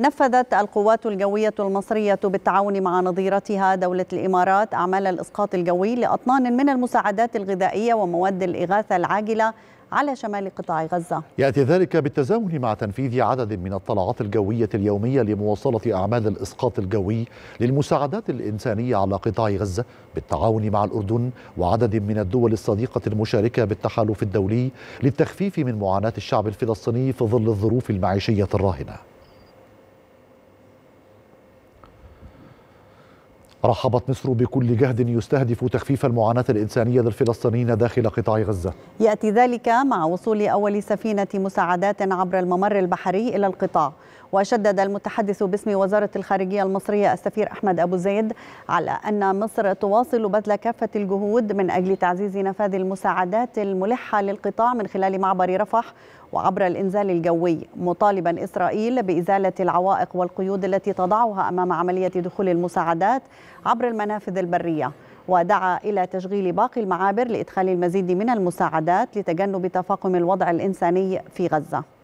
نفذت القوات الجوية المصرية بالتعاون مع نظيرتها دولة الإمارات أعمال الإسقاط الجوي لأطنان من المساعدات الغذائية ومواد الإغاثة العاجلة على شمال قطاع غزة يأتي ذلك بالتزامن مع تنفيذ عدد من الطلعات الجوية اليومية لمواصلة أعمال الإسقاط الجوي للمساعدات الإنسانية على قطاع غزة بالتعاون مع الأردن وعدد من الدول الصديقة المشاركة بالتحالف الدولي للتخفيف من معاناة الشعب الفلسطيني في ظل الظروف المعيشية الراهنة رحبت مصر بكل جهد يستهدف تخفيف المعاناة الإنسانية للفلسطينيين داخل قطاع غزة يأتي ذلك مع وصول أول سفينة مساعدات عبر الممر البحري إلى القطاع وشدد المتحدث باسم وزارة الخارجية المصرية السفير أحمد أبو زيد على أن مصر تواصل بذل كافة الجهود من أجل تعزيز نفاذ المساعدات الملحة للقطاع من خلال معبر رفح وعبر الإنزال الجوي مطالبا إسرائيل بإزالة العوائق والقيود التي تضعها أمام عملية دخول المساعدات عبر المنافذ البرية ودعا إلى تشغيل باقي المعابر لإدخال المزيد من المساعدات لتجنب تفاقم الوضع الإنساني في غزة